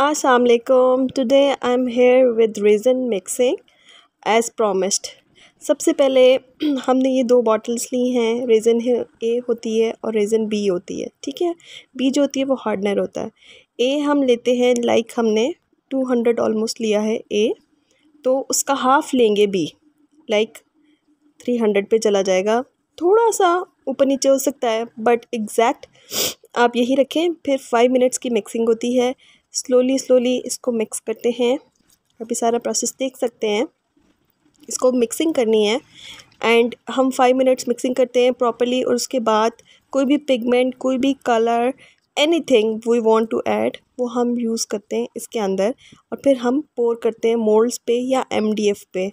असलकम today I am here with resin mixing as promised सबसे पहले हमने ये दो बॉटल्स ली हैं रेज़न ए होती है और रेज़न बी होती है ठीक है बी जो होती है वो हार्डनर होता है ए हम लेते हैं लाइक हमने टू हंड्रेड ऑलमोस्ट लिया है ए तो उसका हाफ़ लेंगे बी लाइक थ्री हंड्रेड पर चला जाएगा थोड़ा सा ऊपर नीचे हो सकता है बट एग्ज़ैक्ट आप यही रखें फिर फाइव मिनट्स की मिक्सिंग होती है स्लोली स्लोली इसको मिक्स करते हैं अभी सारा प्रोसेस देख सकते हैं इसको मिक्सिंग करनी है एंड हम फाइव मिनट्स मिक्सिंग करते हैं प्रॉपरली और उसके बाद कोई भी पिगमेंट कोई भी colour anything we want to add वो हम यूज़ करते हैं इसके अंदर और फिर हम पोर करते हैं मोल्ड्स पे या एम पे